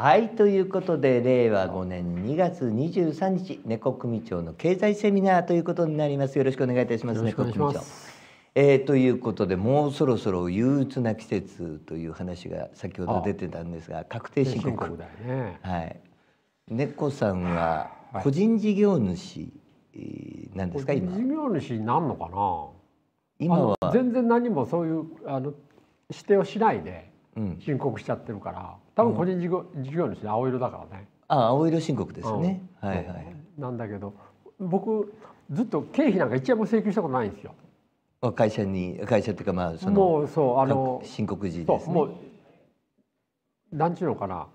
はいということで令和五年二月二十三日猫組長の経済セミナーということになりますよろしくお願いいたします猫組長、えー、ということでもうそろそろ憂鬱な季節という話が先ほど出てたんですが確定申告だねはい猫さんは個人事業主なんですか、はい、今事業主になんのかな今は全然何もそういうあの指定をしないで申告しちゃってるから、多分個人事業,、事業主青色だからね。あ青色申告ですね、はいはい。なんだけど僕ずっと経費なんか一円も請求したことないんですよ。会社に会社っていうかまあそのもうそうあの申告時ですね。もうなんちゅうのかな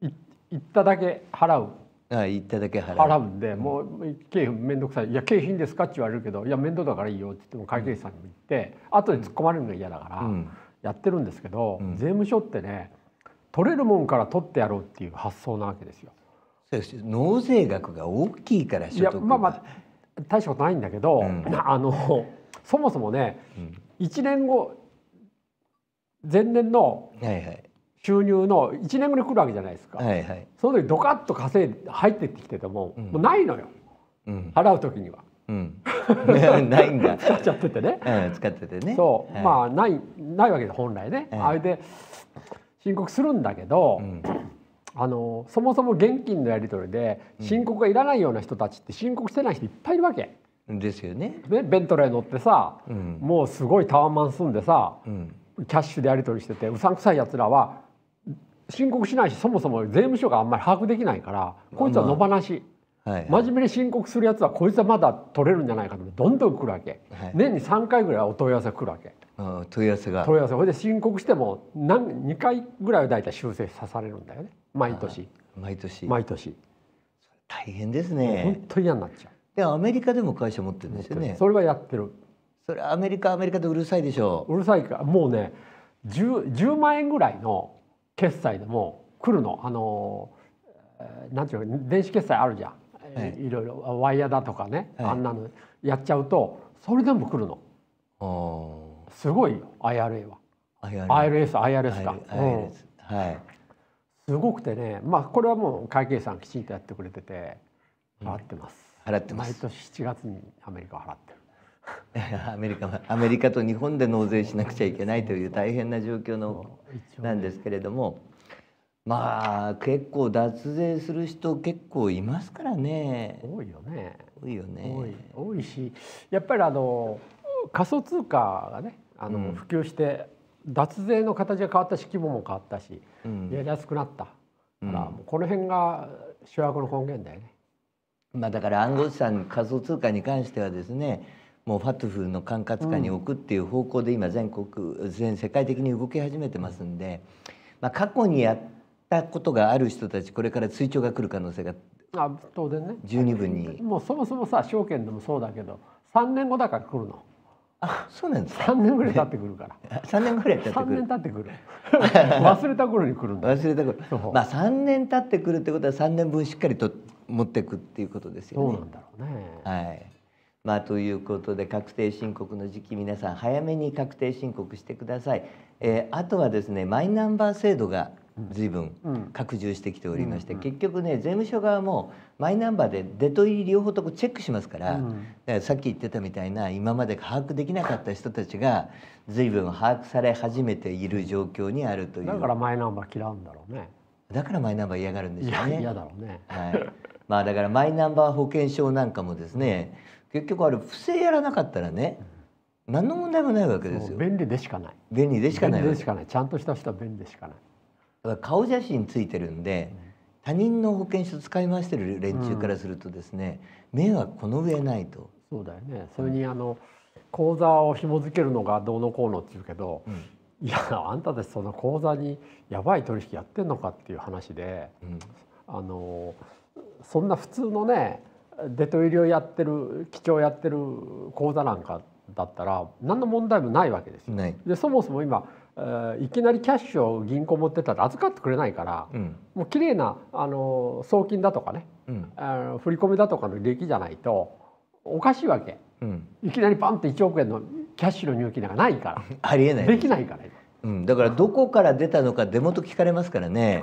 行っただけ払う。ああ行っただけ払う払うんで、もう経費面倒くさい「いや経費ですか?」って言われるけど「いや面倒だからいいよ」って言っても会計士さんに言って、うん、後で突っ込まれるのが嫌だから、うやってるんですけど、うん、税務署ってね取れるもんから取ってやろうっていう発想なわけですよ。納税額が大きいから所得まあまあ大したことないんだけど、うん、あのそもそもね、うん、1年後前年の収入の1年後に来るわけじゃないですか、はいはい、その時ドカッと稼い入ってきててもうん、もうないのよ、払う時には。うん、ないんだ 使っちゃっててね、うん、使っててねそう、はい、まあないないわけで本来ね、はい、あれで申告するんだけど、うん、あのそもそも現金のやり取りで申告がいらないような人たちって申告してない人いっぱいいるわけ。ですよね。ねベントレー乗ってさ、うん、もうすごいタワマン住んでさ、うん、キャッシュでやり取りしててうさんくさいやつらは申告しないしそもそも税務署があんまり把握できないからこいつは野放し。まあはいはい、真面目に申告するやつはこいつはまだ取れるんじゃないかとどんどん来るわけ、はい、年に3回ぐらいお問い合わせが来るわけ、うん、問い合わせが問い合わせほいで申告しても何2回ぐらいは大体修正さされるんだよね毎年毎年毎年大変ですね本当嫌になっちゃうやアメリカでも会社持ってるんですよねそれはやってるそれはアメリカアメリカでうるさいでしょううるさいかもうね 10, 10万円ぐらいの決済でも来るのあのなんていうか電子決済あるじゃんいろいろワイヤーだとかね、あんなのやっちゃうとそれでも来るのすごいよ IRA は IRS、IRS か、はい、すごくてねまあこれはもう会計さんきちんとやってくれてて払ってます、払ってます毎年7月にアメリカ払ってるアメリカアメリカと日本で納税しなくちゃいけないという大変な状況のなんですけれども、まあ結構脱税する人結構いますからね多いよね多いよね多い多いしやっぱりあの仮想通貨がねあの、普及して脱税の形が変わったし規模も変わったし、うん、やりやすくなったから、うこの辺が主役の根源だよね。まあ、だから暗号資産仮想通貨に関してはですねもうファトフの管轄下に置くっていう方向で今全国全世界的に動き始めてますんで、まあ、過去にやったことがある人たちこれから追徴が来る可能性があ当然ね十二分にもうそもそもさ証券でもそうだけど3年後だから来るの。あ、そうなんです三年ぐらい経ってくるから。三年ぐらい経ってくる。三年経ってくる。忘れた頃に来るんだ。忘れた頃。まあ三年経ってくるってことは三年分しっかりと持っていくっていうことですよね。そうなんだろうね。はい。まあということで確定申告の時期皆さん早めに確定申告してください。えー、あとはですねマイナンバー制度が随分拡充してきておりまして、結局ね税務署側もマイナンバーで出と入り両方とこチェックしますから,、からさっき言ってたみたいな今まで把握できなかった人たちが随分把握され始めている状況にあるというだからマイナンバー嫌うんだろうねだからマイナンバー嫌がるんでしょうね嫌だろうね、はいまあ、だからマイナンバー保険証なんかもですね、結局あれ不正やらなかったらね、何の問題もないわけですよ便利でしかない便利でしかないちゃんとした人は便利でしかない顔写真ついてるんで他人の保険証使い回してる連中からするとですね、うん、迷惑この上ないと。そうだよねそれにあの口座を紐付けるのがどうのこうのって言うけど、うん、いやあんたたちその口座にやばい取引やってんのかっていう話で、うん、あのそんな普通のねデトイリをやってる基調やってる口座なんかだったら何の問題もないわけですよ。でそもそも今いきなりキャッシュを銀行持ってったら預かってくれないから、うん、もう綺麗なあの送金だとかね、うん、振り込みだとかの履歴じゃないとおかしいわけ、うん、いきなりパンって1億円のキャッシュの入金なんかないから ありえないできないから、うん、だからどこから出たのか出元聞かれますからね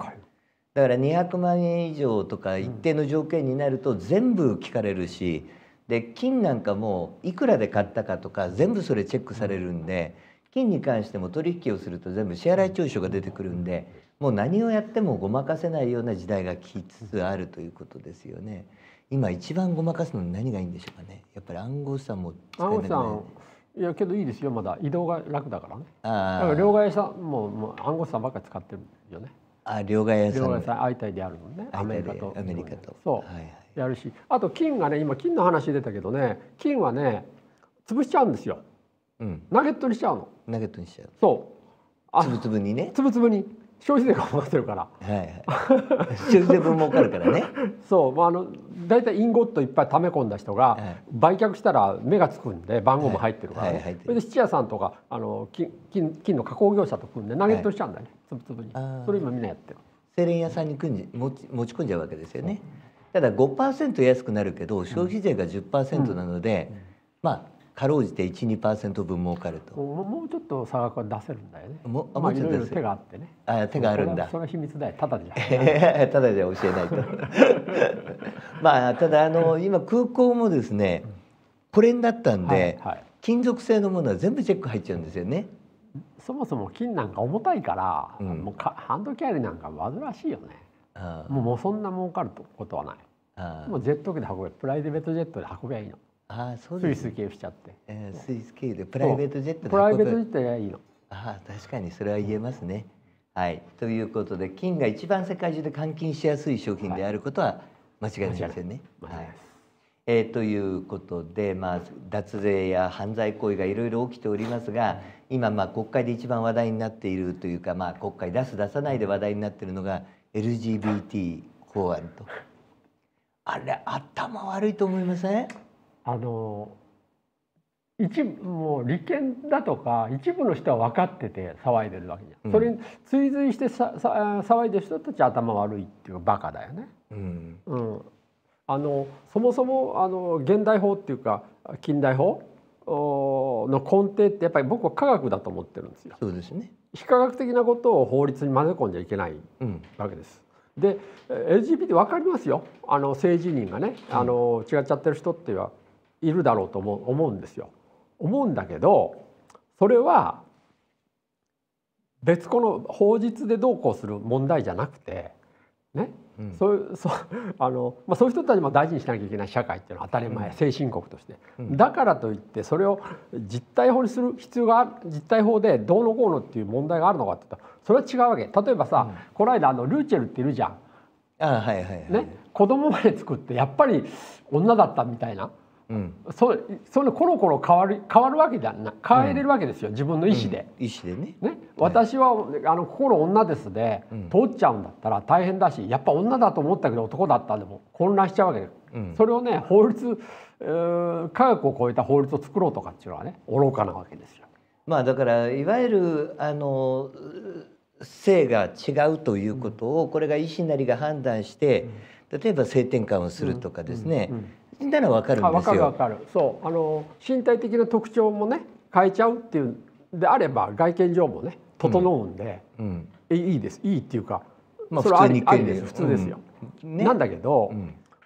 だから200万円以上とか一定の条件になると全部聞かれるしで金なんかもいくらで買ったかとか全部それチェックされるんで。金に関しても取引をすると全部支払い調書が出てくるんでもう何をやってもごまかせないような時代が来つつあるということですよね。今一番ごまかすのに何がいいんでしょうかね。やっぱり暗号資産も使えない、ね。いやけどいいですよまだ移動が楽だからね。ああ。両替さんもうもう暗号資産ばっか使ってるよね。あ両替屋さん。両替さん相対であるのね。アメリカと。アメリカと。そう。はいはい、やるし、あと金がね今金の話出たけどね金はね潰しちゃうんですよ。うん。ナゲットにしちゃうの。ナゲットにしちゃうそうあつぶつぶにねつぶつぶに消費税が儲かってるからはいはい消費税分儲かるからね そう、まあ、あの大体インゴットいっぱい溜め込んだ人が、売却したら目がつくんで番号も入ってるから、ねはいはいはい、それで質屋さんとかあの金金金の加工業者と組んでナゲットしちゃうんだね、つぶつぶにそれ今みんなやってるセレン屋さんに組んじ持ち持ち込んじゃうわけですよねただ5%安くなるけど消費税が10%なので、うんうん、まあかろうじて12%分儲かるともうちょっと差額は出せるんだよねもあうちょっと、手があってねあ手があるんだその秘密だよただじゃ ただじゃ教えないと まあただあの今空港もですねこれになったんで、はいはい、金属製のものは全部チェック入っちゃうんですよねそもそも金なんか重たいから、うん、もうかハンドキャリーなんか煩わしいよねもうもうそんな儲かることはないもうジェット機で運べプライベートジェットで運べばいいのあそうです、ね、スイス経由しちゃって、えー、スイス経由でプライベートジェットプライベートジェットがいいのあ確かにそれは言えますね、うん、はいということで金が一番世界中で換金しやすい商品であることは間違いありませんね、はい、はい、えー、ということで、まあ、脱税や犯罪行為がいろいろ起きておりますが今、まあ、国会で一番話題になっているというか、まあ、国会出す出さないで話題になっているのが LGBT 法案とあれ頭悪いと思いません、ねあの一部もう利権だとか一部の人は分かってて騒いでるわけじゃ、うん、それに追随してささ騒いでる人たち頭悪いっていうバカだよね。うん、うん、あのそもそもあの現代法っていうか近代法の根底ってやっぱり僕は科学だと思ってるんですよ。そうですね非科学的なことを法律に混ぜ込んじゃいけないわけです。うん、で LGBT わかりますよあの政治人がね、あの違っちゃってる人っていうのはいるだろうと思う思うんですよ。思うんだけどそれは別個の法律でどうこうする問題じゃなくて、ねそういうそうあの、まあ、そういう人たちも大事にしなきゃいけない社会っていうのは当たり前、うん、先進国として、うん、だからといってそれを実体法にする必要がある実体法でどうのこうのっていう問題があるのかっていったらそれは違うわけ例えばさ、この間あのルーチェルっているじゃん。あはいはい、ね、子供まで作ってやっぱり女だったみたいな。うん、そそのコロコロ変わる変わるわけじゃな変えれるわけですよ、うん、自分の意思で、うん、意思でね、ね、私は、あの心女ですで、通っちゃうんだったら大変だしやっぱ女だと思ったけど男だったんでも混乱しちゃうわけでそれをね法律、えー、科学を超えた法律を作ろうとかっていうのはね愚かなわけですよ。まあだからいわゆるあの性が違うということをこれが医師なりが判断して、例えば性転換をするとかですね、うんうん、ならわかるんですよ。わかるわかる。そうあの身体的な特徴もね変えちゃうっていうであれば外見上もね整うんで、うん、うん、いいですいいっていうか、まあ、それはあです普通ですよ。ね、なんだけど、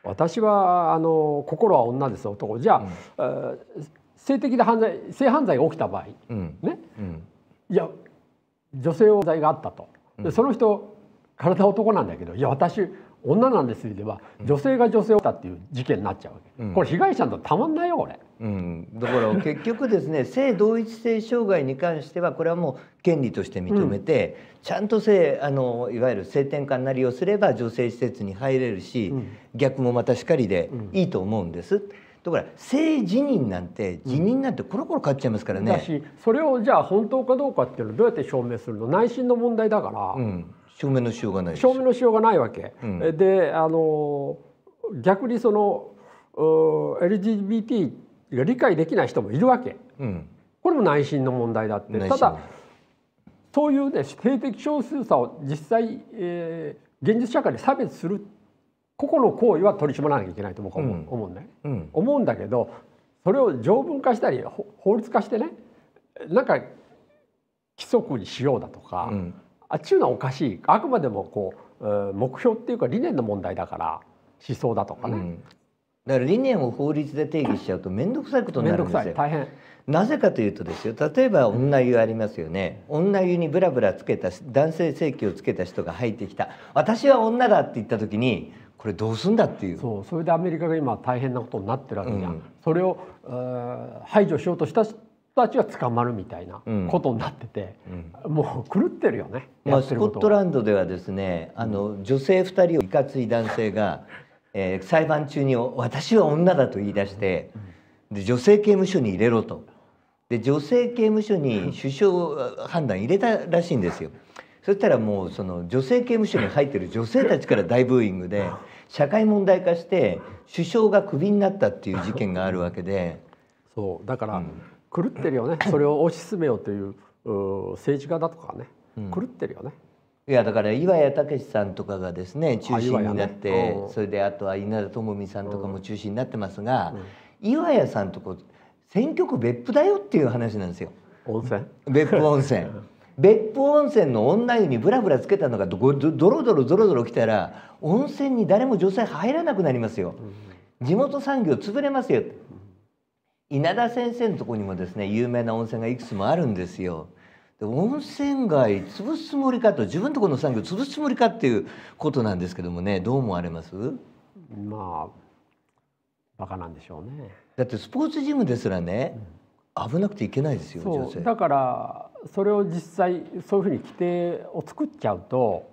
私はあの心は女です男じゃあ、うん、性的な犯罪性犯罪が起きた場合、ね、いや女性を罪があったと、その人体男なんだけどいや私女なんですでは女性が女性をしたっていう事件になっちゃうわけ、うん、これ被害者とたまんないよこれ、うん、だから 結局ですね性同一性障害に関してはこれはもう権利として認めて、うん、ちゃんと性あのいわゆる性転換なりをすれば女性施設に入れるし、逆もまたしかりでいいと思うんです。だから性自認なんて自認なんてコロコロ変わっちゃいますからね。だしそれをじゃあ本当かどうかっていうのをどうやって証明するの内心の問題だから。うん証明のしようがない証明のしようがないわけ、うん、であの逆にその LGBT が理解できない人もいるわけ、うん、これも内心の問題だってただそういうね性的少数さを実際、えー、現実社会で差別する個々の行為は取り締まらなきゃいけないと僕は思う,、ん、思うんだよ、うん、思うんだけどそれを条文化したり法律化してねなんか規則にしようだとか、うん、あっちゅうのはおかしいあくまでもこう目標っていうか理念の問題だから思想だとかね、うん、だから理念を法律で定義しちゃうと面倒くさいことになるんですよ大変なぜかというとですよ例えば女湯ありますよね、女湯にブラブラつけた男性性器をつけた人が入ってきた私は女だって言った時にこれどうすんだっていうそうそれでアメリカが今大変なことになってるわけじゃ、うん、それを、排除しようとしたたちは捕まるみたいなことになってて、うん、もう狂ってるよね、まあ、スコットランドではですねあの女性2人をいかつい男性が、えー、裁判中に「私は女だ」と言い出してで女性刑務所に入れろとで女性刑務所に 首相判断入れたらしいんですよ。そしたらもうその女性刑務所に入ってる女性たちから大ブーイングで社会問題化して首相がクビになったっていう事件があるわけで。そうだから、うん狂ってるよね それを推し進めようという政治家だとかね狂ってるよね。いやだから岩谷武さんとかがですね中心になって、ね、それであとは稲田朋美さんとかも中心になってますが、うん、岩谷さんとこ選挙区別府だよっていう話なんですよ。温泉別府温泉 別府温泉の女湯にぶらぶらつけたのがどどどろどろどろどろ来たら温泉に誰も女性入らなくなりますよ。地元産業潰れますよ稲田先生のところにもですね有名な温泉がいくつもあるんですよ。で温泉街潰すつもりかと自分のとこの産業潰すつもりかっていうことなんですけどもねどう思われますまあバカなんでしょうねだってスポーツジムですらね、危なくていけないですよ女性だからそれを実際そういうふうに規定を作っちゃうと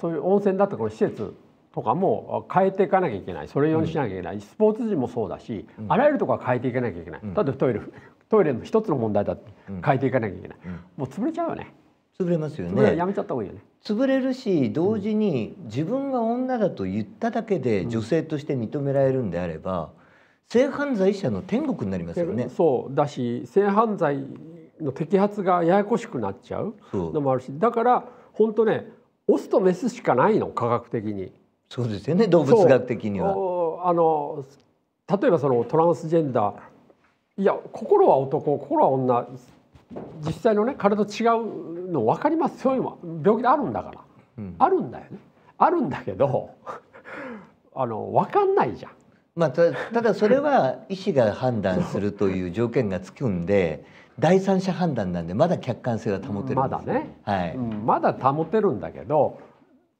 そういう温泉だったこの施設とかも変えていかなきゃいけないそれ用にしなきゃいけない、うん、スポーツ陣もそうだし、うん、あらゆるところは変えていかなきゃいけない、うん、だトイレトイレの一つの問題だって変えていかなきゃいけない、もう潰れちゃうよね潰れますよねやめちゃった方がいいよね潰れるし同時に自分が女だと言っただけで女性として認められるんであれば、性犯罪者の天国になりますよねそうだし性犯罪の摘発がややこしくなっちゃうのもあるしだから本当ねオスとメスしかないの科学的に。そうですよね動物学的には。あの例えばそのトランスジェンダーいや心は男心は女実際のね体と違うの分かりますそういうの病気であるんだから、うん、あるんだよねあるんだけど あの分かんないじゃん。まあ、ただそれは医師が判断するという条件がつくんで第三者判断なんでまだ客観性は保てるまだね、はい、うん、まだ保てるんだけど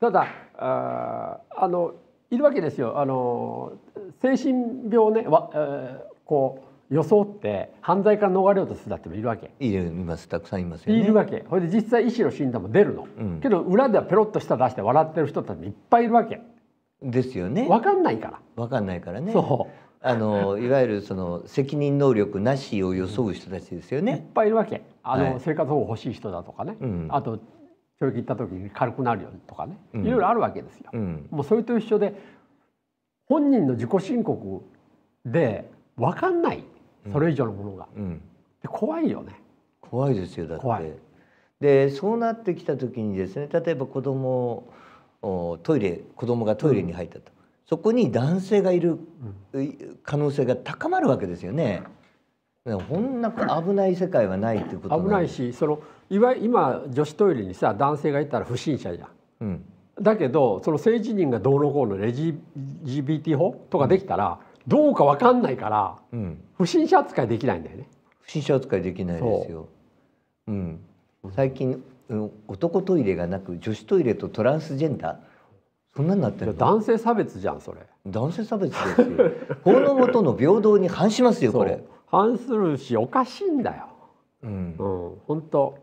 ただああのいるわけですよあの精神病ねわ、えー、こう装って犯罪から逃れようとするだってもいるわけいるいますたくさんいます、ね、いるわけそれで実際医師の診断も出るの、うん、けど裏ではペロッと舌出して笑ってる人たちもいっぱいいるわけですよね分かんないから分かんないからねそうあのいわゆるその責任能力なしを装う人たちですよね。いっぱいいるわけ。あの、はい、生活保護欲しい人だとかね、うん、あとと切った時に軽くなるようとかね、いろいろあるわけですよ。うん、もうそれと一緒で本人の自己申告で分かんないそれ以上のものが、うんうん、怖いよね怖いですよだってでそうなってきた時にですね例えば子供おトイレ子供がトイレに入ったと、うん、そこに男性がいる可能性が高まるわけですよね。こんな危ない世界はないということ危ないしそのいわゆ今女子トイレにさ男性がいたら不審者じゃん。うん、だけどその政治人がどうのこうのレジ g b t 法とかできたら、どうか分かんないから、うん、不審者扱いできないんだよね。不審者扱いできないですよ。ううん、最近男トイレがなく女子トイレとトランスジェンダーそんなになってる男性差別じゃんそれ男性差別ですよ 法の下の平等に反しますよこれ反するしおかしいんだようん、うん、本当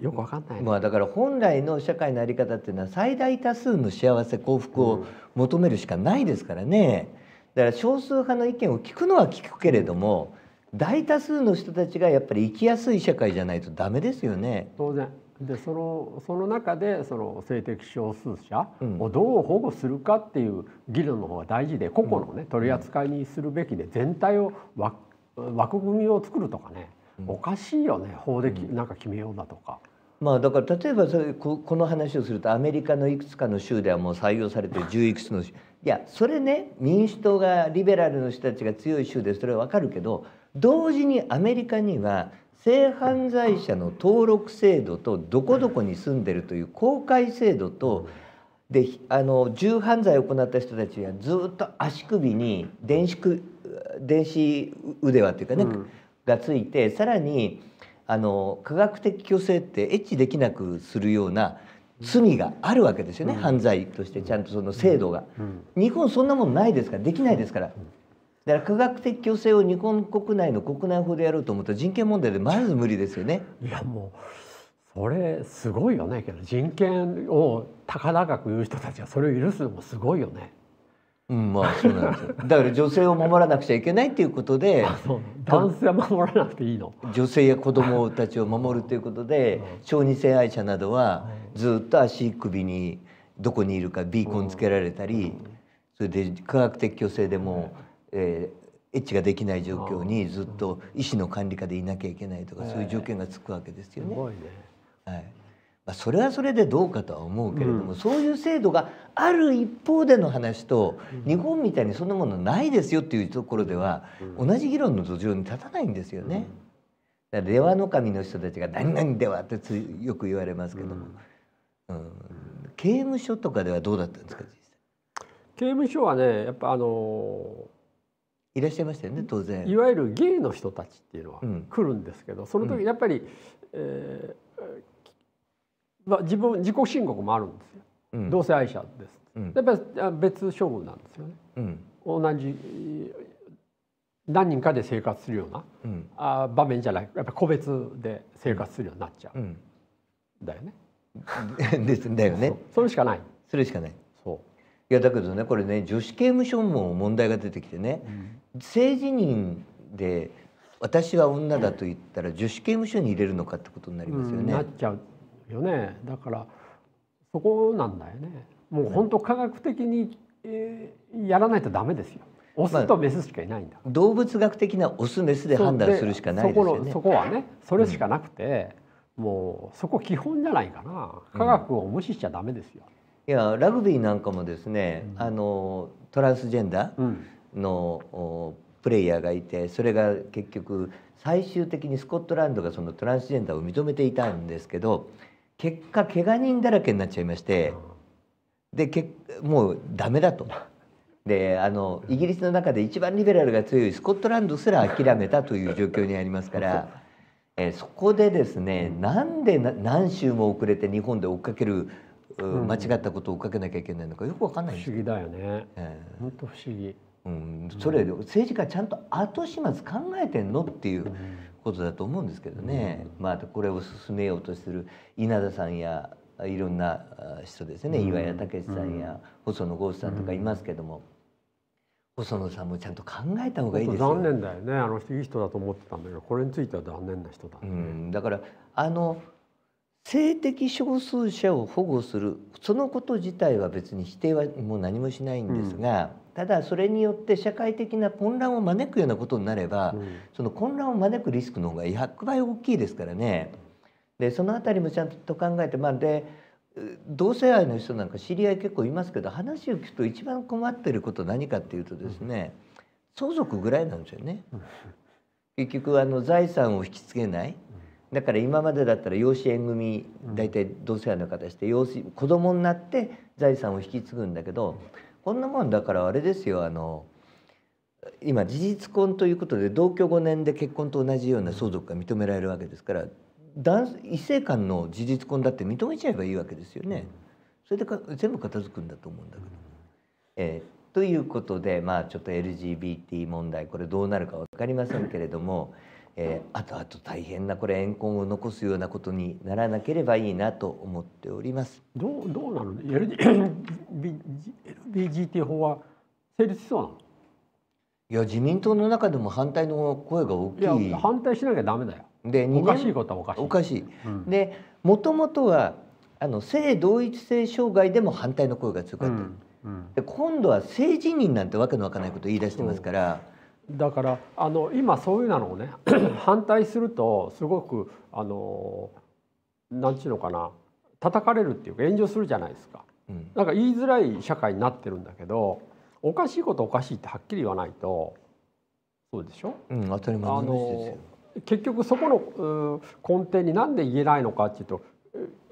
よくわかんない、ね、まあだから本来の社会のあり方っていうのは最大多数の幸せ幸福を求めるしかないですからね、だから少数派の意見を聞くのは聞くけれども、大多数の人たちがやっぱり生きやすい社会じゃないとダメですよね。当然でそのその中でその性的少数者をどう保護するかっていう議論の方が大事で個々のね取り扱いにするべきで全体を枠組みを作るとかねおかしいよね法で、うなんか決めようだとか。まあ、だから例えばそれこの話をするとアメリカのいくつかの州ではもう採用されてる1いくつの州いやそれね民主党がリベラルの人たちが強い州でそれは分かるけど同時にアメリカには性犯罪者の登録制度とどこどこに住んでるという公開制度とであの重犯罪を行った人たちはずっと足首に電子電子腕輪というかね、うんがついてさらにあの科学的虚勢ってエッチできなくするような罪があるわけですよね、うん、犯罪としてちゃんとその制度が、うんうん、日本そんなもんないですからできないですから、だから科学的虚勢を日本国内の国内法でやろうと思ったら人権問題でまず無理ですよね。いやもうそれすごいよねけど人権を高々く言う人たちがそれを許すのもすごいよね。うん、まあそうなんですよだから女性を守らなくちゃいけないっていうことで 男性は守らなくていいの女性や子供たちを守るということで、小児性愛者などはずっと足首にどこにいるかビーコンつけられたり、それで科学的虚勢でも、えー、エッチができない状況にずっと医師の管理下でいなきゃいけないとかそういう条件がつくわけですよね。はいまあ、それはそれでどうかとは思うけれども、うん、そういう制度がある一方での話と、うん、日本みたいにそんなものないですよっていうところでは、うん、同じ議論の土壌に立たないんですよね。うん、だの神の人たちが「何々では」ってよく言われますけども、うん刑務所とかではどうだったんですか実際刑務所はねやっぱあのいらっしゃいましたよね当然いわゆるゲイの人たちっていうのは来るんですけど、その時やっぱり、えまあ、自分自己申告もあるんですよ、うん、同性愛者です、うん、やっぱり別処分なんですよね、うん、同じ何人かで生活するような、うん、あ場面じゃないやっぱ個別で生活するようになっちゃう、うん、だよね。ですだよね。それしかない。それしかない。そう。いやだけどねこれね女子刑務所も問題が出てきてね、うん、性自認で私は女だと言ったら、女子刑務所に入れるのかってことになりますよね。なっちゃう。よねだからそこなんだよねもう本当科学的に、えー、やらないとダメですよオスとメスしかいないんだ、まあ、動物学的なオスメスで判断するしかないですよねそこはねそれしかなくて、うん、もうそこ基本じゃないかな科学を無視しちゃダメですよ、うん、いやラグビーなんかもですね、うん、あのトランスジェンダーの、プレイヤーがいてそれが結局最終的にスコットランドがそのトランスジェンダーを認めていたんですけど、結果怪我人だらけになっちゃいまして、でもうダメだと。であのイギリスの中で一番リベラルが強いスコットランドすら諦めたという状況にありますから、えそこでですねなんで何週も遅れて日本で追っかける間違ったことを追っかけなきゃいけないのかよくわかんないんです不思議だよね、えー、不思議、うん、それ、うん、政治家ちゃんと後始末考えてんのっていうことだと思うんですけどね、まあ、これを進めようとする稲田さんやいろんな人ですね、岩谷武さんや細野豪志さんとかいますけども。細野さんもちゃんと考えた方がいいです残念だよねあの人いい人だと思ってたんだけどこれについては残念な人だ、ね、うんだからあの性的少数者を保護するそのこと自体は別に否定はもう何もしないんですが、うんただそれによって社会的な混乱を招くようなことになれば、うん、その混乱を招くリスクの方が100倍大きいですからね。でその辺りもちゃんと考えて、まあ、で同性愛の人なんか知り合い結構いますけど話を聞くと一番困ってること何かっていうとですね、相続ぐらいなんですよね。結局あの財産を引き継げないだから今までだったら養子縁組大体同性愛の方して養子子供になって財産を引き継ぐんだけど。こんなもんだからあれですよあの今事実婚ということで同居5年で結婚と同じような相続が認められるわけですから異性間の事実婚だって認めちゃえばいいわけですよね。それでか全部片付くんだと思うんだけど。えー、ということでまあちょっと LGBT 問題これどうなるか分かりませんけれども。えー、後々大変なこれ怨恨を残すようなことにならなければいいなと思っております。どうどうなの、ね、l b t 法は成立しそうなのいや自民党の中でも反対の声が大きい反対しなきゃダメだよ。でおかしいことはおかしい。おかしい。うん、でもともとはあの性同一性障害でも反対の声が強かった。うんうん、で今度は性自認なんてわけのわかんないこと言い出してますから。だからあの今そういうのをね 反対するとすごくあのなんちゅうのかな叩かれるっていうか炎上するじゃないですか。なんか言いづらい社会になってるんだけどおかしいことおかしいってはっきり言わないとそうでしょ、うん、当たり前の結局そこの根底になんで言えないのかっていうと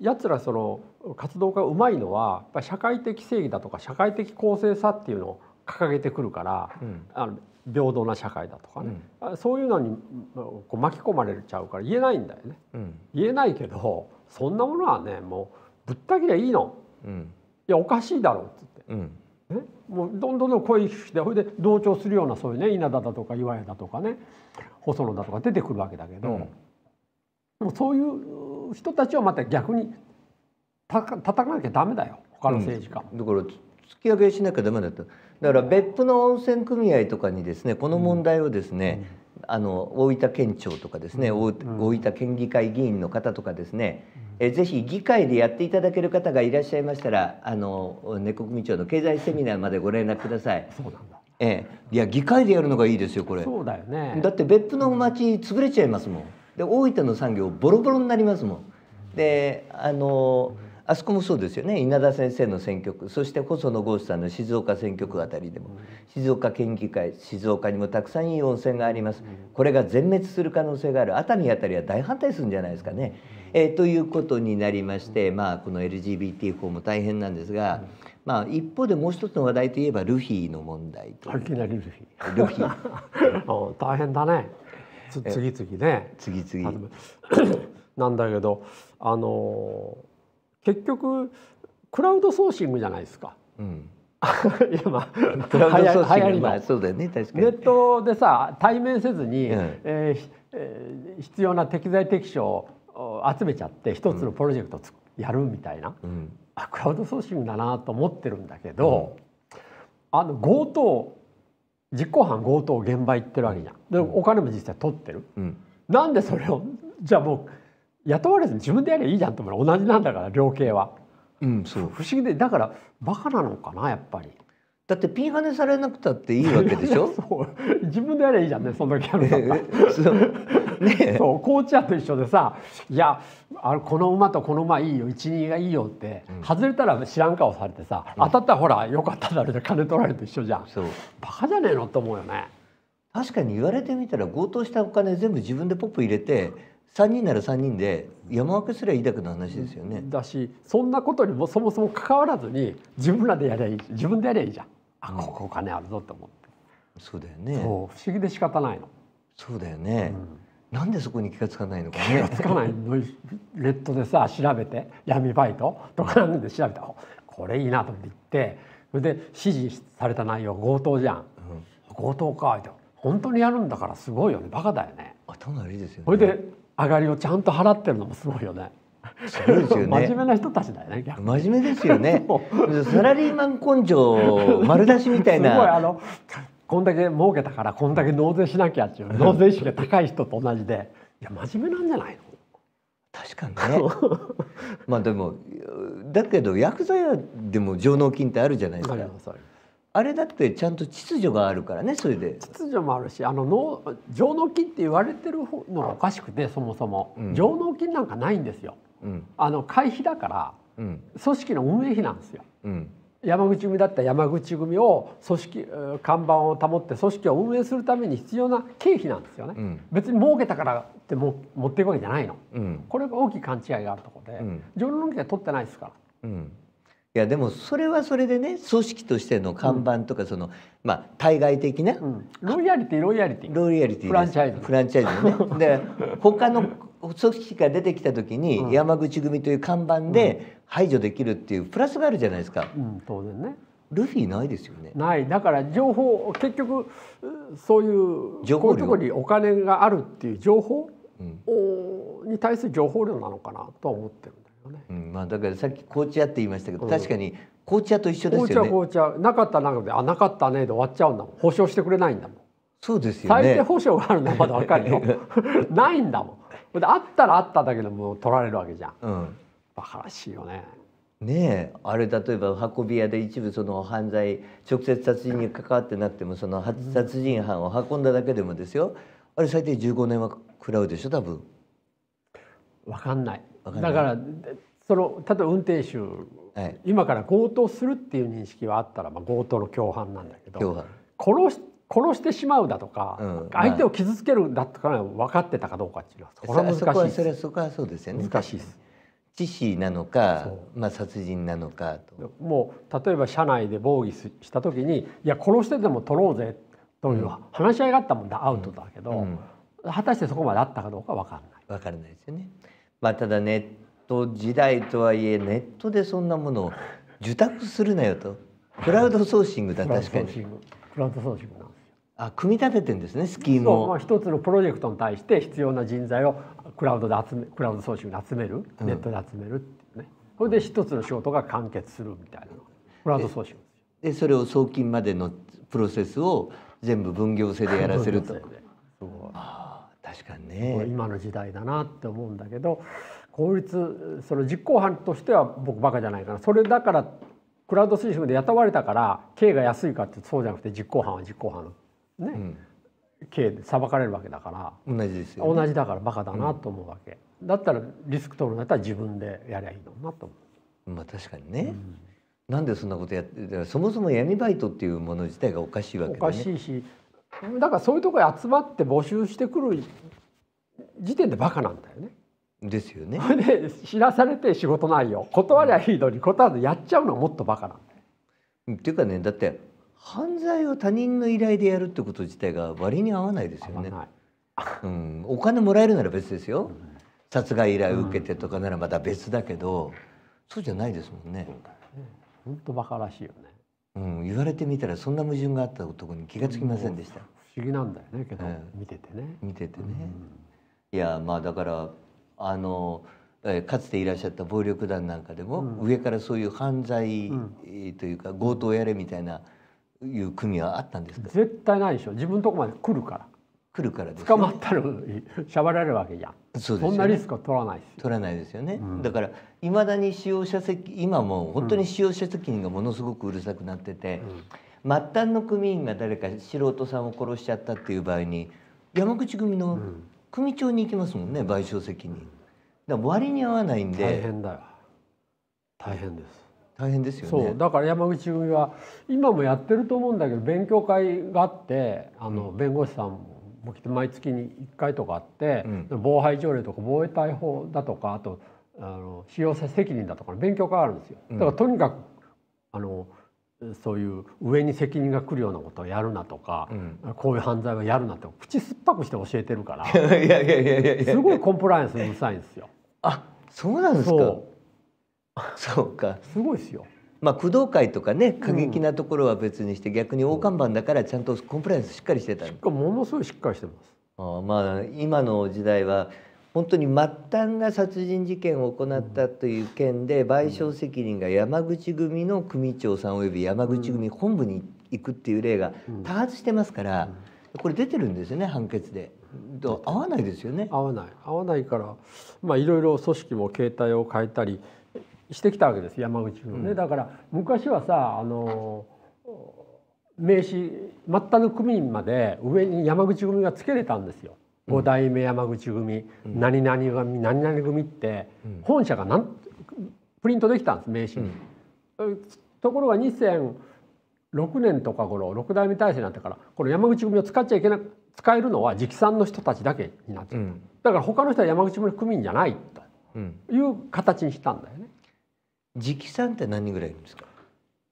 やつらその活動家うまいのはやっぱ社会的正義だとか社会的公正さっていうのを掲げてくるから、うん、あの平等な社会だとかね、うん、そういうのにこう巻き込まれちゃうから言えないんだよね、うん、言えないけどそんなものはねもうぶった切りゃいいの、うん、いやおかしいだろうっつって、ね、もうどんどんどん声聞きしてそれで同調するようなそういうね稲田だとか岩屋だとかね細野だとか出てくるわけだけど、もうそういう人たちはまた逆にたたかなきゃダメだよ他の政治家、だから突き上げしなきゃダメだとだから別府の温泉組合とかにですねこの問題をですね、うん、あの大分県庁とかですね、うん、大分県議会議員の方とかですね、えぜひ議会でやっていただける方がいらっしゃいましたらあのね、国組長の経済セミナーまでご連絡ください。そうなんだええ、いや議会でやるのがいいですよこれそうだよねだって別府の町潰れちゃいますもんで大分の産業ボロボロになりますもんであの、うんあそこもそうですよね稲田先生の選挙区そして細野豪志さんの静岡選挙区あたりでも、静岡県議会静岡にもたくさんいい温泉があります、これが全滅する可能性がある熱海あたりは大反対するんじゃないですかね。えー、ということになりまして、まあ、この LGBT 法も大変なんですが、まあ、一方でもう一つの話題といえばルフィの問題と。いきなりルフィ。ルフィ。大変だね。次々ね。次々。なんだけどあのー結局クラウドソーシングじゃないですか。うんいや まあ、クラそうだよね確かに。ネットでさ対面せずに、うん、えーえー、必要な適材適所を集めちゃって一つのプロジェクトつ、うん、やるみたいな、うん、あクラウドソーシングだなと思ってるんだけど、うん、あの強盗実行犯強盗現場行ってるわけじゃんでお金も実際取ってる、うん、なんでそれをじゃあもう雇われずに自分でやりゃいいじゃんと思う同じなんだから量刑は。うん、そう不思議でだからバカなのかなやっぱり。だってピンハネされなくたっていいわけでしょ。そう自分でやればいいじゃんねそんだけやるだったね。そうコーチャーと一緒でさいやあこの馬とこの馬いいよ一2がいいよって、うん、外れたら知らん顔されてさ、当たったらほらよかっただろで金取られて一緒じゃん。そうバカじゃねえのと思うよね。確かに言われてみたら強盗したお金全部自分でポップ入れて。3人なら3人で山分けすりゃいいだけの話ですよね。だしそんなことにもそもそも関わらずに自分らでやりゃいい自分でやりゃいいじゃんあ、ここお金あるぞと思って。そうだよね不思議で仕方ないの。そうだよね、うん、なんでそこに気が付かないのかね。気が付かないのネットでさ調べて闇バイトとかなんで調べたこれいいなと思って言ってそれで指示された内容強盗じゃん、うん、強盗かって本当にやるんだからすごいよねバカだよね頭悪いですよね。それで上がりをちゃんと払ってるのもすごいよね。ね、真面目な人たちだよね真面目ですよねサラリーマン根性丸出しみたいなすごいあのこんだけ儲けたからこんだけ納税しなきゃっていう納税意識が高い人と同じでいや真面目なんじゃないの確かにねまあでもだけど薬剤でも上納金ってあるじゃないですか。あれだってちゃんと秩序があるからねそれで秩序もあるしあのの上納金って言われてるのがおかしくてそもそも、上納金なんかないんですよ、うん、あの会費だから、うん、組織の運営費なんですよ、うん、山口組だった山口組を組織看板を保って組織を運営するために必要な経費なんですよね、うん、別に儲けたからっても持っていくわけじゃないの、うん、これが大きい勘違いがあるところで、上納金は取ってないですから、うんいやでもそれはそれでね組織としての看板とかその、うん、まあ対外的な、うん、ロイヤリティロイヤリティロイヤリティフランチャイズフランチャイズね で他の組織が出てきた時に山口組という看板で排除できるっていうプラスがあるじゃないですか、うん、当然ねルフィないですよねないだから情報結局そういう情報こういうところにお金があるっていう情報、うん、に対する情報量なのかなとは思ってるどね、うんまあ、だからさっき紅茶って言いましたけど、うん、確かに紅茶と一緒ですよね紅茶紅茶なかったなかであなかったねで終わっちゃうんだもん保証してくれないんだもんそうですよね最低保証があるのまだわかるよ ないんだもんであったらあっただけでも取られるわけじゃん、うん、バカらしいよねねえあれ例えば運び屋で一部その犯罪直接殺人に関わってなくてもその殺人犯を運んだだけでもですよあれ最低15年は食らうでしょ多分分かんないだからその例えば運転手、はい、今から強盗するっていう認識はあったら、まあ、強盗の共犯なんだけど殺し殺してしまうだとか、うん、相手を傷つけるだとか分かってたかどうかっていうのはこれは難しいそれそこはそうですよね難しいです致死なのか、まあ、殺人なのかともう例えば車内で防御した時にいや殺してでも取ろうぜという話し合いがあったもんだ、うん、アウトだけど、うん、果たしてそこまであったかどうかわかんない分からないですよね。まあ、ただネット時代とはいえネットでそんなものを受託するなよとクラウドソーシングだ確かにクラウドソーシングなんですよあ組み立ててんですねスキームを、まあ、一つのプロジェクトに対して必要な人材をクラウドで集めクラウドソーシングで集めるネットで集めるね、こ、うん、れで一つの仕事が完結するみたいなクラウドソーシングでそれを送金までのプロセスを全部分業制でやらせると。そう確かにね今の時代だなって思うんだけど効率その実行犯としては僕バカじゃないかなそれだからクラウドシステムで雇われたから刑が安いかってそうじゃなくて実行犯は実行犯のね、うん刑で裁かれるわけだから同じですよ、ね、同じだからバカだなと思うわけ、うん、だったらリスク取るんだったら自分でやりゃいいのなと思うまあ確かにね、うん、なんでそんなことやってそもそも闇バイトっていうもの自体がおかしいわけだ、ね、おかしいしだからそういうところに集まって募集してくる時点でバカなんだよね。ですよね。で 知らされて仕事内容断りゃいいのに断らずやっちゃうのはもっとバカなんだよ。うん、っていうかねだって犯罪を他人の依頼でやるってこと自体が割に合わないですよね。うん、お金もらえるなら別ですよ、うん、殺害依頼受けてとかならまた別だけど、そうじゃないですもんね。本、当、ん、バカらしいよね。うん、言われてみたらそんな矛盾があった男に気がつきませんでした。不思議なんだよねけど、見ててね。見ててね。いやまあだからあの、えー、かつていらっしゃった暴力団なんかでも、うん、上からそういう犯罪、うん、というか強盗やれみたいないう組はあったんですか絶対ないでしょ自分のとこまで来るから来るからです、ね、捕まったらしゃばられるわけじゃんそうです、ね、そんなリスクは取らない取らないですよね、うん、だからいまだに使用者責今も本当に使用者責任がものすごくうるさくなってて、うん、末端の組員が誰か素人さんを殺しちゃったっていう場合に山口組の組長に行きますもんね、うん、賠償責任だ割に合わないんで大変だよ大変です大変ですよねだから山口組は今もやってると思うんだけど勉強会があってあの弁護士さん毎月に1回とかあって、うん、防犯条例とか防衛隊法だとかあとあの使用者責任だとかの勉強があるんですよ。だからとにかくあのそういう上に責任が来るようなことをやるなとか、うん、こういう犯罪はやるなって口酸っぱくして教えてるから いやいやいやすごいコンプライアンスうるさいんですよ。あそうなんですかそうそうかすごいですよ。まあ、工藤会とかね過激なところは別にして、逆に大看板だからちゃんとコンプライアンスしっかりしてたしかものすごいしっかりしてますあまあ今の時代は本当に末端が殺人事件を行ったという件で賠償責任が山口組の組長さん及び山口組本部に行くっていう例が多発してますからこれ出てるんですよね判決で。合わないですよね合わない合わないからまあいろいろ組織も形態を変えたりしてきたわけです山口のね、うん、だから昔はさあの名刺末端の組まで上に山口組がつけれたんですよ。五、うん、代目山口組、うん、何々組何々組って本社がなんプリントできたんです名刺に、ところが2006年とか頃六代目体制になってからこの山口組を使っちゃいけない使えるのは直参の人たちだけになっちゃった、だから他の人は山口組組員じゃないという形にしたんだよね。直さんって何人ぐらいいるんですか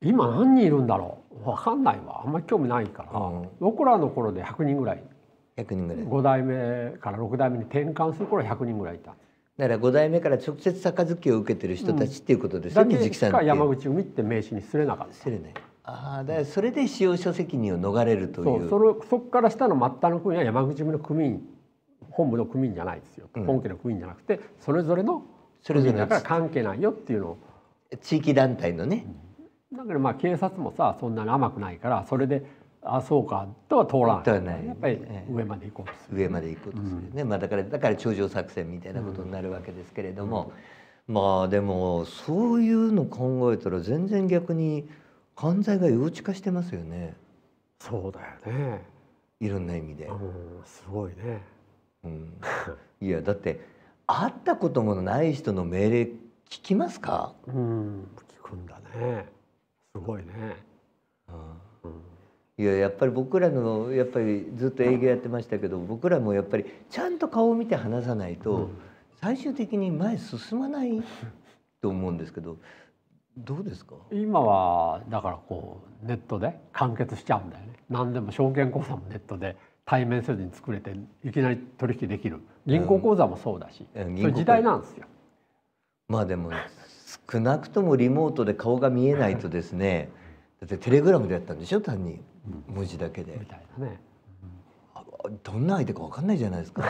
今何人いるんだろうわかんないわあんまり興味ないから、うん、僕らの頃で100人ぐらい100人ぐらい5代目から6代目に転換する頃100人ぐらいいただから5代目から直接杯を受けてる人たちっていうことですよね、うん、直さん山口海って名刺にすれなかったすれないああだからそれで使用書責任を逃れるというそのそこから下の末端の組は山口組の組員本部の組員じゃないですよ、うん、本家の組員じゃなくてそれぞれのそれぞれだから関係ないよっていうのを地域団体のね、だからまあ警察もさそんなに甘くないからそれであそうかとは通らない、ね、やっぱり上まで行こうとする、ね、上まで行こうとするね、うん、まあだからだから頂上作戦みたいなことになるわけですけれども、うん、まあでもそういうの考えたら全然逆に犯罪が幼稚化してますよねそうだよねいろんな意味で、うん、すごいね、うん、いやだって会ったこともない人の命令聞きますかうん聞くんだねすごいね、うん、うん、いややっぱり僕らのやっぱりずっと営業やってましたけど僕らもやっぱりちゃんと顔を見て話さないと、うん、最終的に前進まないと思うんですけどどうですか今はだからこうネットで完結しちゃうんだよね何でも証券口座もネットで対面せずに作れていきなり取引できる銀行口座もそうだし、うん、そういう時代なんですよ。まあでも少なくともリモートで顔が見えないとですねだってテレグラムでやったんでしょ単に文字だけで。どんな相手か分かんないじゃないですか。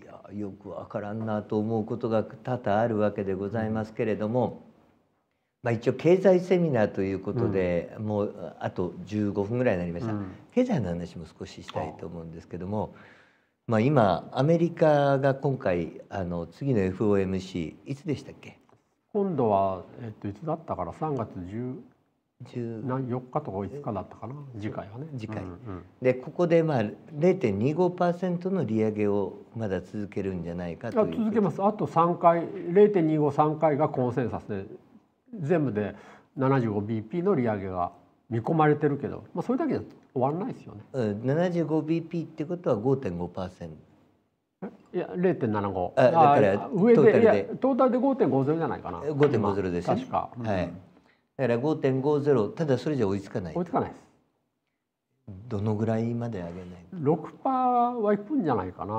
いやよく分からんなと思うことが多々あるわけでございますけれども、まあ、一応経済セミナーということで、うん、もうあと15分ぐらいになりました、うん、経済の話も少ししたいと思うんですけども。まあ、今アメリカが今回あの次の FOMC いつでしたっけ今度は、えっと、いつだったから3月14日とか5日だったかな次回はね。次回、うんうん、でここで、まあ、0.25%の利上げをまだ続けるんじゃないかという続けますあと3回0.253回がコンセンサスで全部で 75BP の利上げが見込まれてるけど、まあ、それだけじゃ終わらないですよね。うん、75BP ってことは5.5%。いや0.75あだから上でトータルでトータルで5.50じゃないかな5.50です、ね、確か、うん、はいだから五ゼロ、ただそれじゃ追いつかない追いつかないですどのぐらいまで上げない六パーはいくんじゃないかな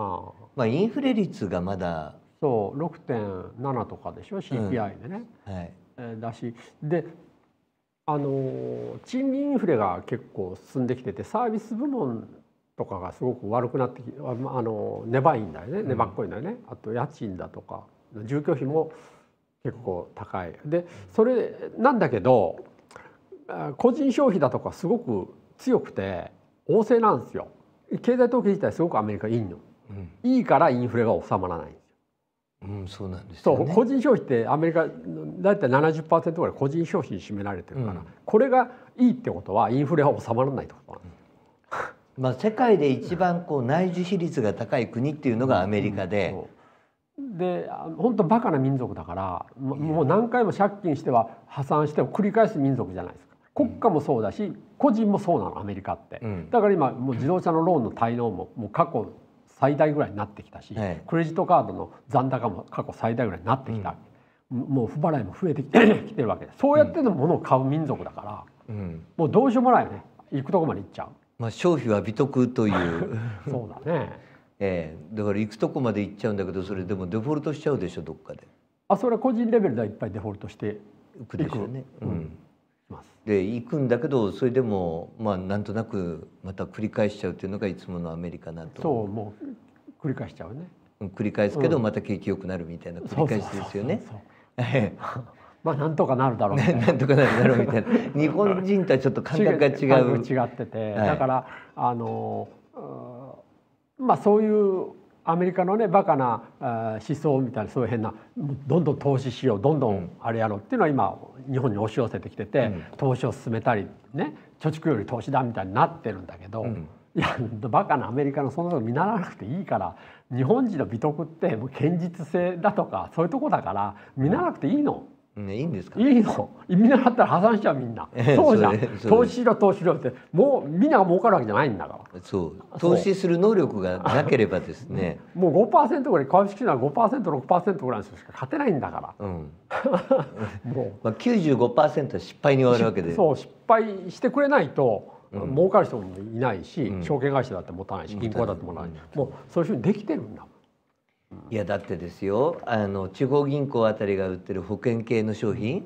まあインフレ率がまだそう六点七とかでしょ CPI でね、うん、はいだしであの賃金インフレが結構進んできててサービス部門とかがすごく悪くなってきあの粘いんだよね粘っこいんだよね、あと家賃だとか住居費も結構高いでそれなんだけど個人消費だとかすごく強くて旺盛なんですよ経済統計自体すごくアメリカいいの、うん、いいからインフレが収まらないうん、そうなんです、ね、そう個人消費ってアメリカだいたい70%ぐらい個人消費に占められてるから、うん、これがいいってことはインフレは収まらないってことなんです。まあ、世界で一番こう内需比率が高い国っていうのがアメリカで、で本当バカな民族だからもう何回も借金しては破産しても繰り返す民族じゃないですか国家もそうだし個人もそうなのアメリカって、だから今もう自動車のローンの滞納ももう過去最大ぐらいになってきたし、クレジットカードの残高も過去最大ぐらいになってきた、うん、もう不払いも増えてきてき てるわけでそうやってのものを買う民族だから、うん、もうどうしようもないよね行くとこまで行っちゃう。まあ、消費は美徳という そうだね、ええ、だから行くとこまで行っちゃうんだけどそれでもデフォルトしちゃうでしょどっかで。あそれは個人レベルではいっぱいデフォルトしていくでしょうね。うんで行くんだけどそれでもまあなんとなくまた繰り返しちゃうっていうのがいつものアメリカなとそうもう繰り返しちゃうね繰り返すけどまた景気良くなるみたいな繰り返しですよね。まあなんとかなるだろうな。なんとかなるだろうみたいな。日本人とはちょっと感覚が違う。違ってて、はい、だからあのまあそういうアメリカのねバカな思想みたいなそういう変などんどん投資しようどんどんあれやろうっていうのは今日本に押し寄せてきてて、投資を進めたりね貯蓄より投資だみたいになってるんだけど、うん、いやバカなアメリカのそんなの見習わなくていいから日本人の美徳ってもう堅実性だとかそういうとこだから見習わなくていいの。うんね、いいんですか、ね、いいの見習ったら破産しちゃうみんな、そうじゃん投資しろ投資しろってもうみんなが儲かるわけじゃないんだからそう投資する能力がなければですね もう5%ぐらい株式なら 5%6% ぐらいの人しか勝てないんだから、うん、もう、まあ、95%は失敗に終わるわけでそう失敗してくれないとうん、儲かる人もいないし、うん、証券会社だって持たないし銀行だって持たない、うん、もうそういうふうにできてるんだもんいやだってですよあの地方銀行あたりが売ってる保険系の商品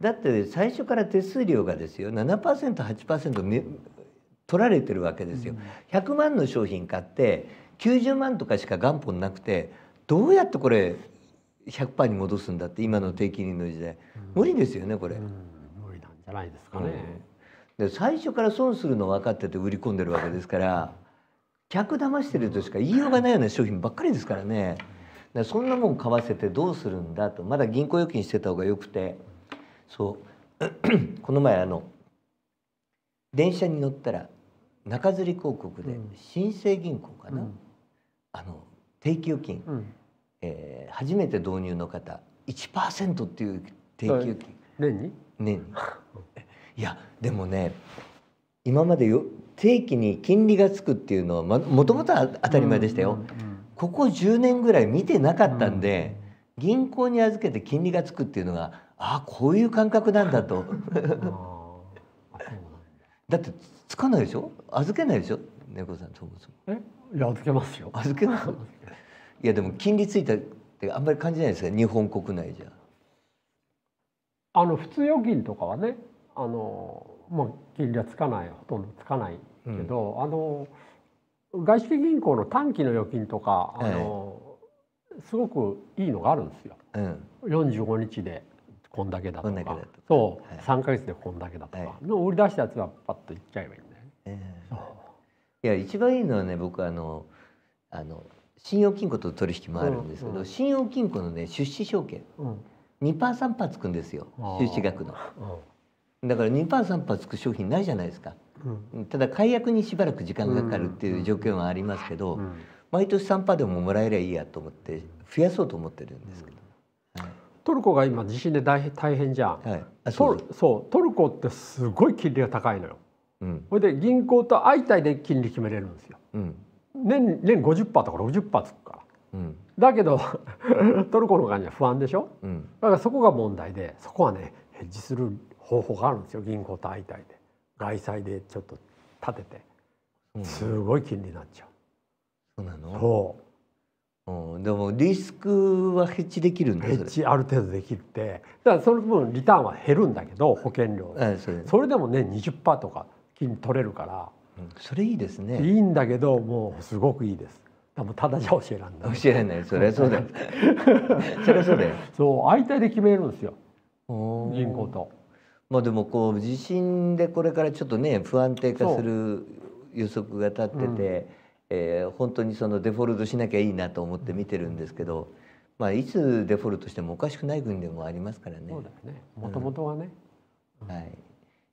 だって最初から手数料がですよ 7%8% 取られてるわけですよ。100万の商品買って90万とかしか元本なくてどうやってこれ100%に戻すんだって今の低金利の時代無理ですよねこれ、うん、無理なんじゃないですかね、うん、で最初から損するの分かってて売り込んでるわけですから客騙してるとしか言いようがないような商品ばっかりですからねからそんなもん買わせてどうするんだとまだ銀行預金してた方がよくてそう この前あの電車に乗ったら中吊り広告で新生銀行かな、うん、あの定期預金、うん、えー、初めて導入の方1%っていう定期預金年に年にいやでもね今までよ定期に金利がつくっていうのはもともとは当たり前でしたよ、ここ10年ぐらい見てなかったんで、銀行に預けて金利がつくっていうのがああこういう感覚なんだと だってつかないでしょ預けないでしょ猫さんそもそもえいや預けますよ預けます いやでも金利ついたってあんまり感じないですか日本国内じゃあの普通預金とかはねあのもう金利はつかないほとんどつかないけど、うん、あの外資系銀行の短期の預金とか、あの、ええ、すごくいいのがあるんですよ。うん、45日でこんだけだとか、とかそう、はい、3か月でこんだけだとか、はい、の売り出したやつはパッといっちゃえばいいんだよね。えー、いや一番いいのはね僕あのあの信用金庫と取引もあるんですけど、うんうん、信用金庫のね出資証券、うん、2%パー3%つくんですよ出資額の。うんだから2%、3%つく商品ないじゃないですか、うん、ただ解約にしばらく時間がかかるっていう状況はありますけど、毎年3%でももらえりゃいいやと思って増やそうと思ってるんですけど。はい、トルコが今地震で大変じゃん、はい、そうそうトルコってすごい金利が高いのよ、うん、それで銀行と相対で金利決めれるんですよ、うん、年年50%とか60%つくから、うん、だけど トルコの側には不安でしょ、うん、だからそこが問題でそこはねヘッジする方法があるんですよ銀行と会いたいで外債でちょっと立ててすごい金利になっちゃう。そうなのそううん、でもリスクはヘッジできるんだヘッジある程度できるってだからその分リターンは減るんだけど保険料、ええ、それそれでもね20%とか金取れるから、うん、それいいですねいいんだけどもうすごくいいです多分ただじゃ教えらんない教えらんないそれそうだ それそうだよそう相対で決めるんですよ銀行と。まあでもこう地震でこれからちょっとね不安定化する予測が立ってて、うん、えー、本当にそのデフォルトしなきゃいいなと思って見てるんですけど、まあ、いつデフォルトしてもおかしくない国でもありますからね。もともとはね、うん、はい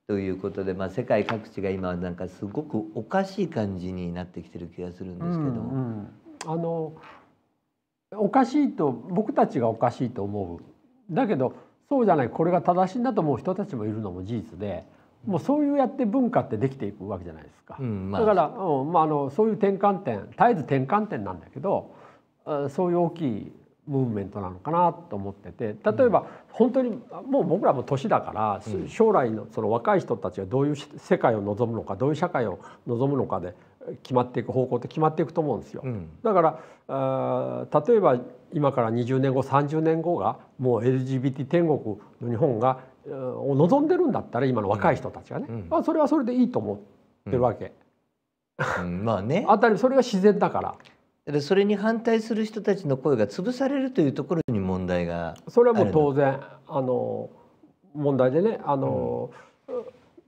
ということで、まあ、世界各地が今なんかすごくおかしい感じになってきてる気がするんですけど。うんうん、あのおかしいと僕たちがおかしいと思うだけどそうじゃないこれが正しいんだと思う人たちもいるのも事実でもうそういうやって文化ってできていくわけじゃないですか、うんまあ、だから、うんまあ、あのそういう転換点絶えず転換点なんだけどそういう大きいムーブメントなのかなと思ってて例えば、本当にもう僕らも年だから、うん、将来のその若い人たちがどういう世界を望むのかどういう社会を望むのかで決まっていく方向って決まっていくと思うんですよ。だから例えば今から20年後30年後がもう LGBT 天国の日本がを望んでるんだったら今の若い人たちがね、うん、あそれはそれでいいと思ってるわけ。うん、まあね。あたりそれが自然だから。でそれに反対する人たちの声が潰されるというところに問題がそれはもう当然あの問題でねあの、うん、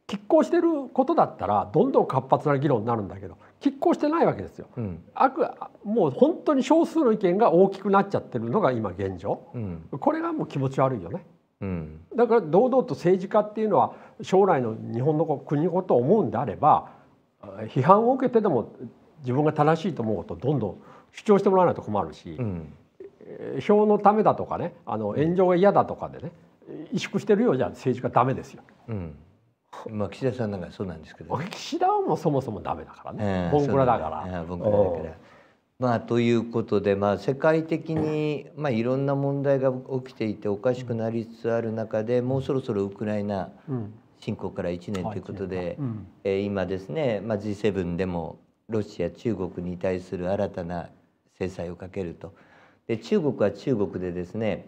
拮抗してることだったらどんどん活発な議論になるんだけど拮抗してないわけですよ、うん、あくもう本当に少数の意見が大きくなっちゃってるのが今現状、うん、これがもう気持ち悪いよね、うん、だから堂々と政治家っていうのは将来の日本の国のことを思うんであれば批判を受けてでも自分が正しいと思うことをどんどん主張してもらわないと困るし、うん、票のためだとかねあの炎上が嫌だとかでね萎縮してるようじゃ政治家ダメですよ。うんまあ岸田さんなんかそうなんですけど、ね、岸田はもうそもそもダメだからね、ボンクラだからだから、まあ、ということで、まあ、世界的に、まあ、いろんな問題が起きていておかしくなりつつある中でもうそろそろウクライナ侵攻から1年ということで、うんえ今ですね、まあ、G7 でもロシア中国に対する新たな制裁をかけるとで中国は中国でですね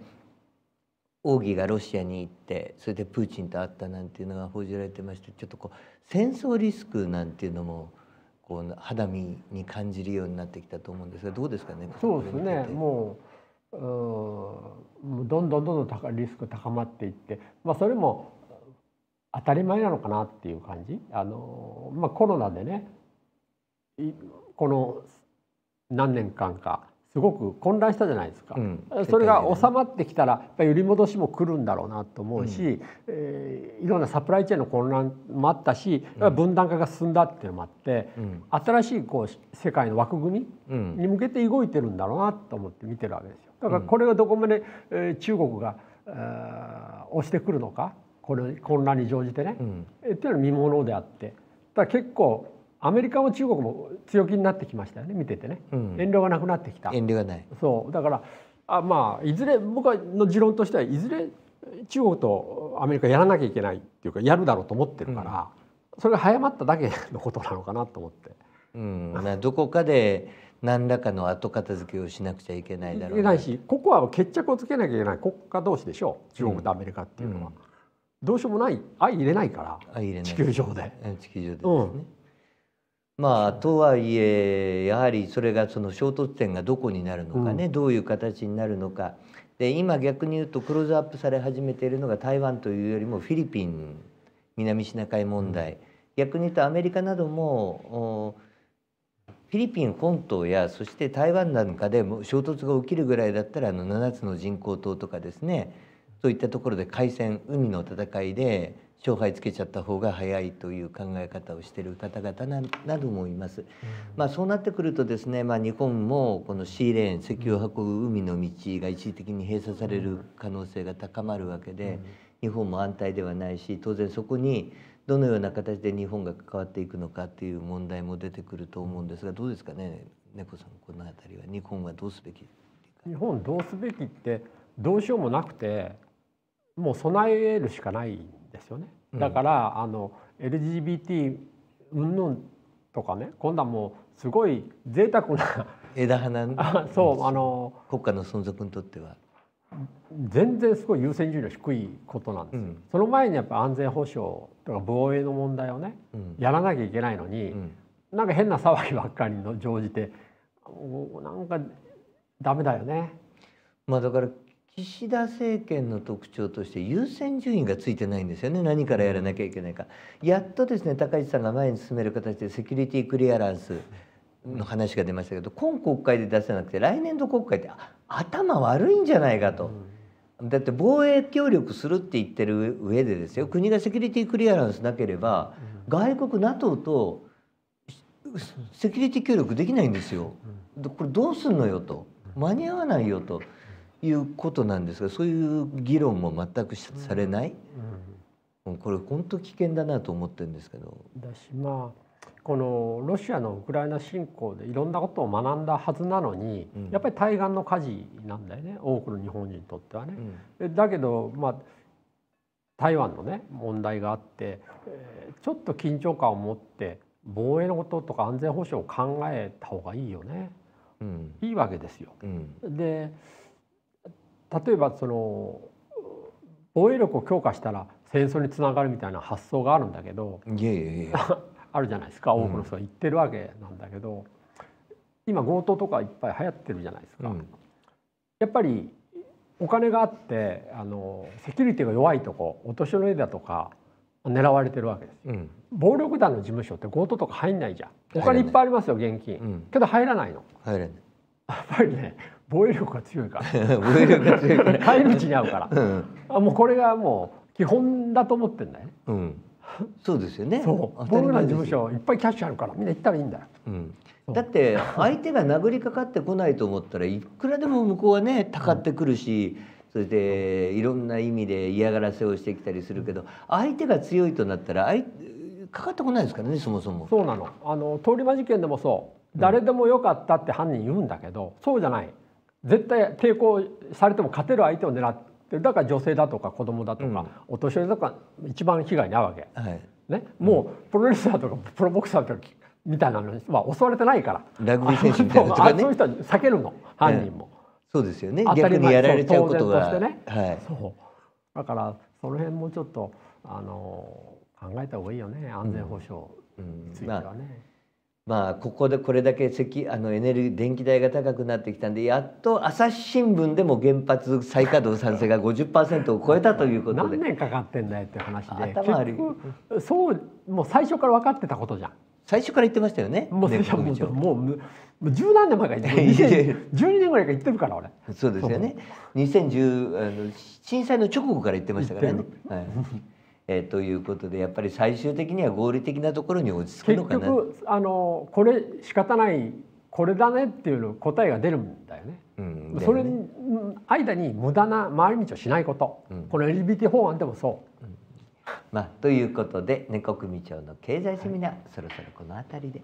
奥義がロシアに行ってそれでプーチンと会ったなんていうのが報じられてましてちょっとこう戦争リスクなんていうのもこう肌身に感じるようになってきたと思うんですがどうですかねそうですねもううんどんどんどんどんリスク高まっていって、まあ、それも当たり前なのかなっていう感じあの、まあ、コロナでねこの何年間かすごく混乱したじゃないですか、うん、それが収まってきたらやっぱり売り戻しも来るんだろうなと思うし、うん、えー、いろんなサプライチェーンの混乱もあったし、分断化が進んだっていうのもあって、うん、新しいこう世界の枠組みに向けて動いてるんだろうなと思って見てるわけですよ。だからこれがどこまで、えー、中国が、えー、押してくるのかこれ混乱に乗じてね、うん、っていうのは見ものであってだ結構アメリカも中国も強気になってきましたよね見ててね、うん、遠慮がなくなってきた遠慮がないそうだからあまあいずれ僕の持論としてはいずれ中国とアメリカやらなきゃいけないっていうかやるだろうと思ってるから、うん、それが早まっただけのことなのかなと思って。うん、どこかで何らかの後片付けをしなくちゃいけないだろう、いないしここは決着をつけなきゃいけない国家同士でしょ中国とアメリカっていうのは、うん、どうしようもない相入れないから地球上で。地球上で、ねうん、まあとはいえやはりそれがその衝突点がどこになるのかね、うん、どういう形になるのかで今逆に言うとクローズアップされ始めているのが台湾というよりもフィリピン南シナ海問題、うん、逆に言うとアメリカなどもフィリピン本島やそして台湾なんかでも衝突が起きるぐらいだったらあの7つの人工島とかですねそういったところで海戦海の戦いで勝敗つけちゃった方が早いという考え方をしている方々ななどもいます、うん、まあ、そうなってくるとですね、まあ、日本もこのシーレーン石油を運ぶ海の道が一時的に閉鎖される可能性が高まるわけで、うん、日本も安泰ではないし当然そこにどのような形で日本が関わっていくのかという問題も出てくると思うんですがどうですかね猫さんこの辺りは日本はどうすべき日本どうすべきってどうしようもなくてもう備えるしかないですよね。だから、うん、あの LGBT 云々とかね今度はもうすごい贅沢な 枝葉な そうあの国家の存続にとっては全然すごい優先順位の低いことなんですうん、その前にやっぱ安全保障とか防衛の問題をね、うん、やらなきゃいけないのに、うん、なんか変な騒ぎばっかりの乗じてなんかダメだよね。まあだから岸田政権の特徴として優先順位がついてないんですよね何からやらなきゃいけないかやっとですね高市さんが前に進める形でセキュリティクリアランスの話が出ましたけど今国会で出せなくて来年度国会って頭悪いんじゃないかと。だって防衛協力するって言ってる上でですよ国がセキュリティクリアランスなければ外国 NATO とセキュリティ協力できないんですよ。これどうすんのよと間に合わないよと。いうことなんですがそういう議論も全くされない、うん、うん、これ本当危険だなと思ってるんですけど。だしまあこのロシアのウクライナ侵攻でいろんなことを学んだはずなのに、うん、やっぱり対岸の火事なんだよね多くの日本人にとってはね。うん、だけど、まあ、台湾のね問題があって、えちょっと緊張感を持って防衛のこととか安全保障を考えた方がいいよね。うん、いいわけですよ。で例えばその防衛力を強化したら戦争につながるみたいな発想があるんだけど あるじゃないですか多くの人が言ってるわけなんだけど、うん、今強盗とかいっぱい流行ってるじゃないですか。うん、やっぱりお金があってあのセキュリティが弱いとこお年寄りだとか狙われてるわけです、うん、暴力団の事務所って強盗とか入んないじゃんお金いっぱいありますよ現金、けど入らないの入れやっぱりね防衛力が強いから 防衛力が強いから 帰り道に合うから、あもうこれがもう基本だと思ってんだよね、うん、そうですよねそう僕ら事務所いっぱいキャッシュあるからみんな行ったらいいんだよ、うんだって相手が殴りかかってこないと思ったらいくらでも向こうはねたかってくるし、それでいろんな意味で嫌がらせをしてきたりするけど相手が強いとなったらかかってこないですからねそもそも。そうなのあの通り魔事件でもそう誰でもよかったって犯人言うんだけど、そうじゃない絶対抵抗されても勝てる相手を狙ってるだから女性だとか子供だとか、うん、お年寄りとか一番被害に遭うわけ、はい、ね、もうプロレスラーとかプロボクサーとかみたいなのにあ、襲われてないからラグビー選手みたいなとか、ね、そういう人は避けるの犯人も、そうですよね逆にやられちゃうことが、ねはい、そうだからその辺もちょっとあの考えた方がいいよね安全保障についてはね。うんうんまあまあ、ここでこれだけあのエネルギー電気代が高くなってきたんでやっと朝日新聞でも原発再稼働賛成が50% を超えたということで何年かかってんだよって話で頭あそうもう最初から分かってたことじゃん最初から言ってましたよねもう十何年前から言ってる12年ぐらいから言ってるから俺そうですよね2010あの震災の直後から言ってましたからね、はいえー、ということでやっぱり最終的には合理的なところに落ち着くのかなあのこれ仕方ないこれだねっていうの答えが出るんだよね。うん、ねそれに間に無駄な回り道をしないこと、うん、この LGBT 法案でもそう。うん、まあ、ということで猫組長の経済セミナー、はい、そろそろこの辺りで。